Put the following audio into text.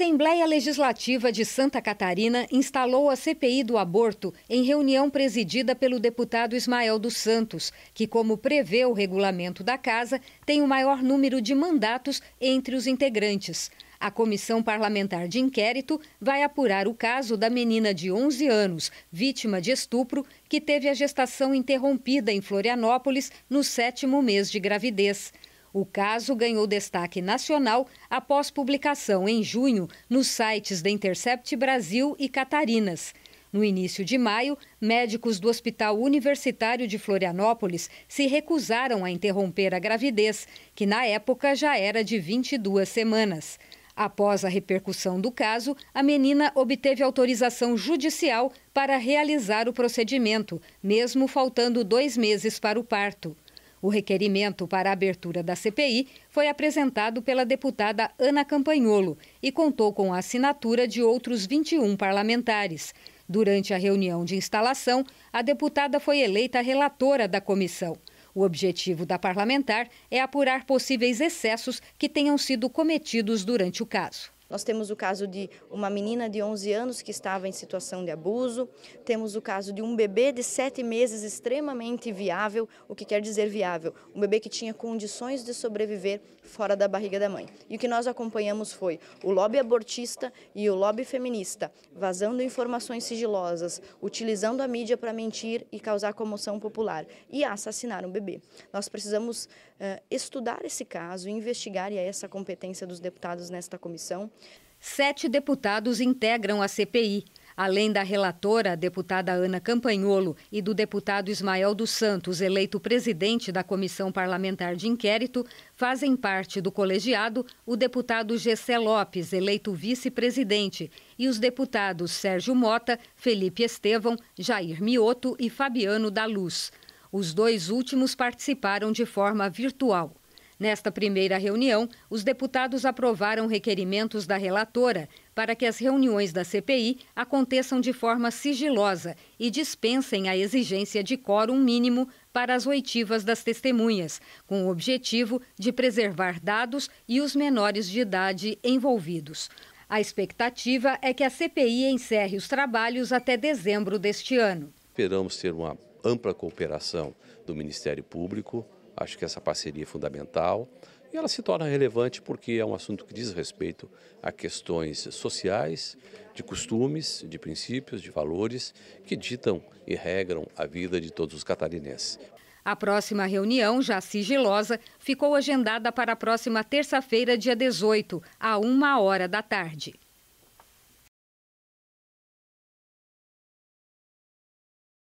Assembleia Legislativa de Santa Catarina instalou a CPI do aborto em reunião presidida pelo deputado Ismael dos Santos, que, como prevê o regulamento da casa, tem o maior número de mandatos entre os integrantes. A comissão parlamentar de inquérito vai apurar o caso da menina de 11 anos, vítima de estupro, que teve a gestação interrompida em Florianópolis no sétimo mês de gravidez. O caso ganhou destaque nacional após publicação em junho nos sites da Intercept Brasil e Catarinas. No início de maio, médicos do Hospital Universitário de Florianópolis se recusaram a interromper a gravidez, que na época já era de 22 semanas. Após a repercussão do caso, a menina obteve autorização judicial para realizar o procedimento, mesmo faltando dois meses para o parto. O requerimento para a abertura da CPI foi apresentado pela deputada Ana Campanholo e contou com a assinatura de outros 21 parlamentares. Durante a reunião de instalação, a deputada foi eleita relatora da comissão. O objetivo da parlamentar é apurar possíveis excessos que tenham sido cometidos durante o caso. Nós temos o caso de uma menina de 11 anos que estava em situação de abuso, temos o caso de um bebê de 7 meses extremamente viável, o que quer dizer viável, um bebê que tinha condições de sobreviver fora da barriga da mãe. E o que nós acompanhamos foi o lobby abortista e o lobby feminista, vazando informações sigilosas, utilizando a mídia para mentir e causar comoção popular e assassinar um bebê. Nós precisamos uh, estudar esse caso, investigar, e é essa competência dos deputados nesta comissão, Sete deputados integram a CPI. Além da relatora, deputada Ana Campanholo, e do deputado Ismael dos Santos, eleito presidente da Comissão Parlamentar de Inquérito, fazem parte do colegiado o deputado Gessé Lopes, eleito vice-presidente, e os deputados Sérgio Mota, Felipe Estevão, Jair Mioto e Fabiano da Luz. Os dois últimos participaram de forma virtual. Nesta primeira reunião, os deputados aprovaram requerimentos da relatora para que as reuniões da CPI aconteçam de forma sigilosa e dispensem a exigência de quórum mínimo para as oitivas das testemunhas, com o objetivo de preservar dados e os menores de idade envolvidos. A expectativa é que a CPI encerre os trabalhos até dezembro deste ano. Esperamos ter uma ampla cooperação do Ministério Público, Acho que essa parceria é fundamental e ela se torna relevante porque é um assunto que diz respeito a questões sociais, de costumes, de princípios, de valores que ditam e regram a vida de todos os catarinenses. A próxima reunião, já sigilosa, ficou agendada para a próxima terça-feira, dia 18, a uma hora da tarde.